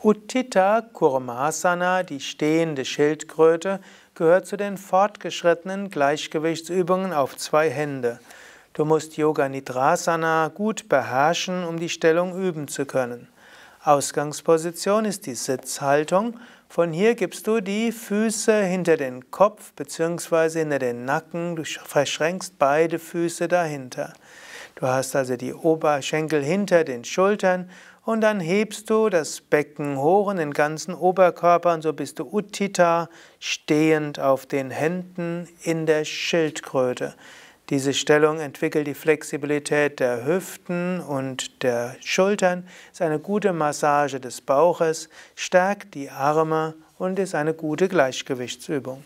Uttita Kurmasana, die stehende Schildkröte, gehört zu den fortgeschrittenen Gleichgewichtsübungen auf zwei Hände. Du musst Yoga Nidrasana gut beherrschen, um die Stellung üben zu können. Ausgangsposition ist die Sitzhaltung. Von hier gibst du die Füße hinter den Kopf bzw. hinter den Nacken. Du verschränkst beide Füße dahinter. Du hast also die Oberschenkel hinter den Schultern und dann hebst du das Becken hoch und den ganzen Oberkörper und so bist du Uttita, stehend auf den Händen in der Schildkröte. Diese Stellung entwickelt die Flexibilität der Hüften und der Schultern, ist eine gute Massage des Bauches, stärkt die Arme und ist eine gute Gleichgewichtsübung.